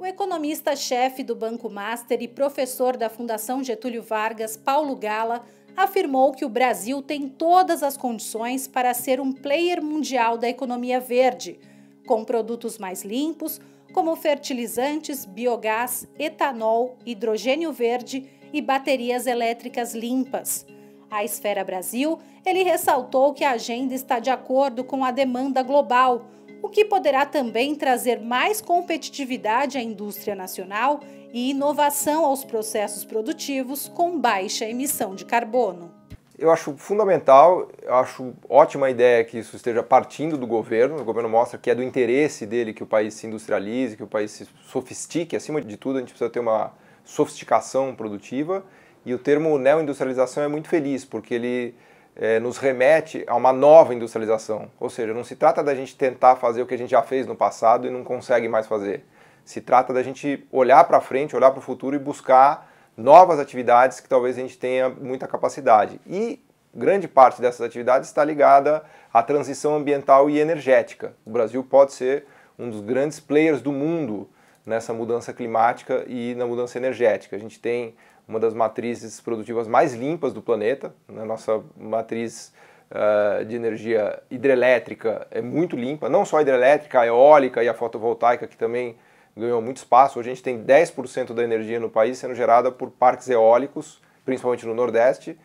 O economista-chefe do Banco Master e professor da Fundação Getúlio Vargas, Paulo Gala, afirmou que o Brasil tem todas as condições para ser um player mundial da economia verde, com produtos mais limpos, como fertilizantes, biogás, etanol, hidrogênio verde e baterias elétricas limpas. A Esfera Brasil, ele ressaltou que a agenda está de acordo com a demanda global o que poderá também trazer mais competitividade à indústria nacional e inovação aos processos produtivos com baixa emissão de carbono. Eu acho fundamental, eu acho ótima a ideia que isso esteja partindo do governo. O governo mostra que é do interesse dele que o país se industrialize, que o país se sofistique. Acima de tudo, a gente precisa ter uma sofisticação produtiva. E o termo neoindustrialização é muito feliz, porque ele é, nos remete a uma nova industrialização. Ou seja, não se trata da gente tentar fazer o que a gente já fez no passado e não consegue mais fazer. Se trata da gente olhar para frente, olhar para o futuro e buscar novas atividades que talvez a gente tenha muita capacidade. E grande parte dessas atividades está ligada à transição ambiental e energética. O Brasil pode ser um dos grandes players do mundo nessa mudança climática e na mudança energética. A gente tem uma das matrizes produtivas mais limpas do planeta. A né? nossa matriz uh, de energia hidrelétrica é muito limpa, não só a hidrelétrica, a eólica e a fotovoltaica, que também ganhou muito espaço. Hoje a gente tem 10% da energia no país sendo gerada por parques eólicos, principalmente no Nordeste,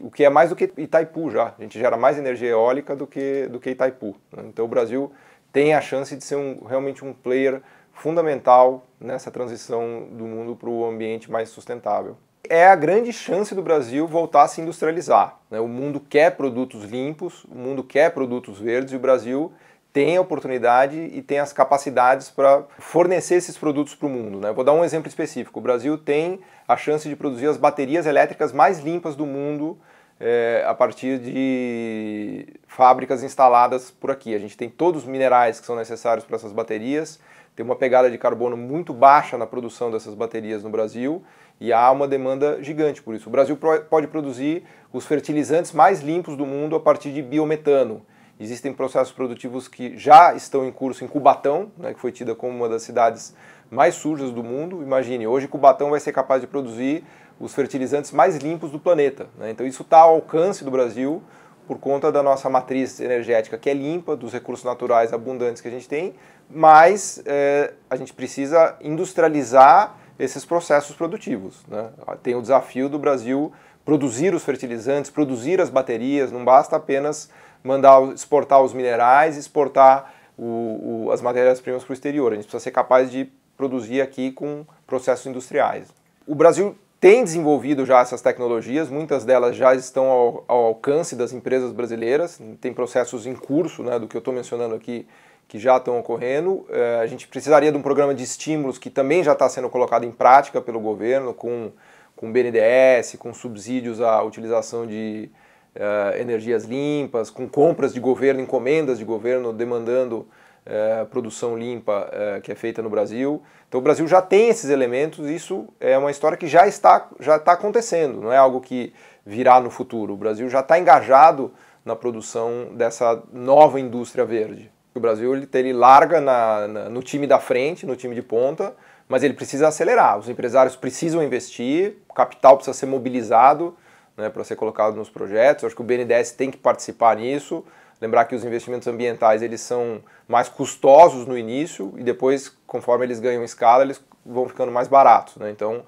o que é mais do que Itaipu já. A gente gera mais energia eólica do que, do que Itaipu. Né? Então o Brasil tem a chance de ser um, realmente um player fundamental nessa transição do mundo para o ambiente mais sustentável é a grande chance do Brasil voltar a se industrializar. Né? O mundo quer produtos limpos, o mundo quer produtos verdes e o Brasil tem a oportunidade e tem as capacidades para fornecer esses produtos para o mundo. Né? Vou dar um exemplo específico: o Brasil tem a chance de produzir as baterias elétricas mais limpas do mundo é, a partir de fábricas instaladas por aqui. A gente tem todos os minerais que são necessários para essas baterias, tem uma pegada de carbono muito baixa na produção dessas baterias no Brasil e há uma demanda gigante por isso. O Brasil pode produzir os fertilizantes mais limpos do mundo a partir de biometano. Existem processos produtivos que já estão em curso em Cubatão, né, que foi tida como uma das cidades mais sujas do mundo. Imagine, hoje Cubatão vai ser capaz de produzir os fertilizantes mais limpos do planeta. Né? Então isso está ao alcance do Brasil por conta da nossa matriz energética que é limpa, dos recursos naturais abundantes que a gente tem, mas é, a gente precisa industrializar esses processos produtivos. Né? Tem o desafio do Brasil produzir os fertilizantes, produzir as baterias, não basta apenas mandar exportar os minerais, exportar o, o, as matérias-primas para o exterior. A gente precisa ser capaz de produzir aqui com processos industriais. O Brasil tem desenvolvido já essas tecnologias, muitas delas já estão ao, ao alcance das empresas brasileiras, tem processos em curso, né, do que eu estou mencionando aqui, que já estão ocorrendo. Eh, a gente precisaria de um programa de estímulos que também já está sendo colocado em prática pelo governo, com, com BNDES, com subsídios à utilização de uh, energias limpas, com compras de governo, encomendas de governo demandando uh, produção limpa uh, que é feita no Brasil. Então o Brasil já tem esses elementos, isso é uma história que já está, já está acontecendo, não é algo que virá no futuro. O Brasil já está engajado na produção dessa nova indústria verde. O Brasil ele, ele larga na, na, no time da frente, no time de ponta, mas ele precisa acelerar. Os empresários precisam investir, o capital precisa ser mobilizado né, para ser colocado nos projetos. Eu acho que o BNDES tem que participar nisso. Lembrar que os investimentos ambientais eles são mais custosos no início e depois, conforme eles ganham escala, eles vão ficando mais baratos. Né? Então,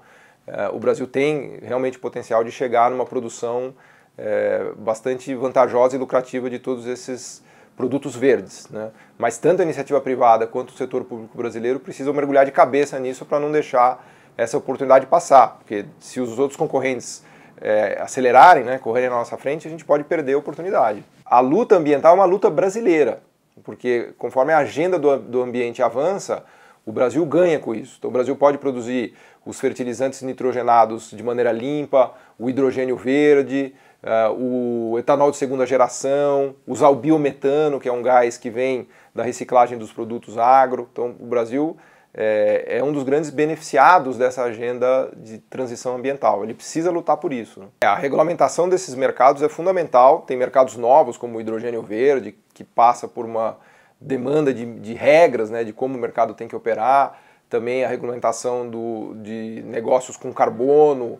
eh, o Brasil tem realmente potencial de chegar numa produção eh, bastante vantajosa e lucrativa de todos esses produtos verdes. Né? Mas tanto a iniciativa privada quanto o setor público brasileiro precisam mergulhar de cabeça nisso para não deixar essa oportunidade passar, porque se os outros concorrentes é, acelerarem, né, correrem na nossa frente, a gente pode perder a oportunidade. A luta ambiental é uma luta brasileira, porque conforme a agenda do, do ambiente avança, o Brasil ganha com isso. Então, o Brasil pode produzir os fertilizantes nitrogenados de maneira limpa, o hidrogênio verde, ah, o etanol de segunda geração, usar o biometano, que é um gás que vem da reciclagem dos produtos agro. Então, o Brasil é, é, um dos grandes beneficiados dessa agenda de transição ambiental. Ele precisa lutar por isso. Né? A regulamentação desses mercados é fundamental. Tem mercados novos, como o hidrogênio verde, que passa por uma demanda de, de regras, né, de como o mercado tem que operar. Também a regulamentação do, de negócios com carbono,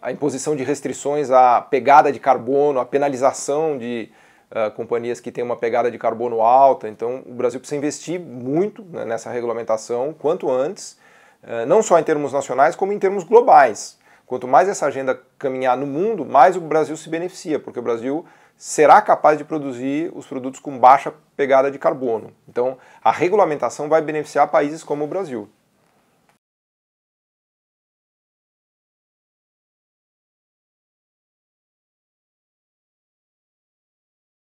a imposição de restrições à pegada de carbono, à penalização de uh, companhias que têm uma pegada de carbono alta. Então, o Brasil precisa investir muito né, nessa regulamentação, quanto antes, uh, não só em termos nacionais, como em termos globais. Quanto mais essa agenda caminhar no mundo, mais o Brasil se beneficia, porque o Brasil será capaz de produzir os produtos com baixa pegada de carbono. Então, a regulamentação vai beneficiar países como o Brasil.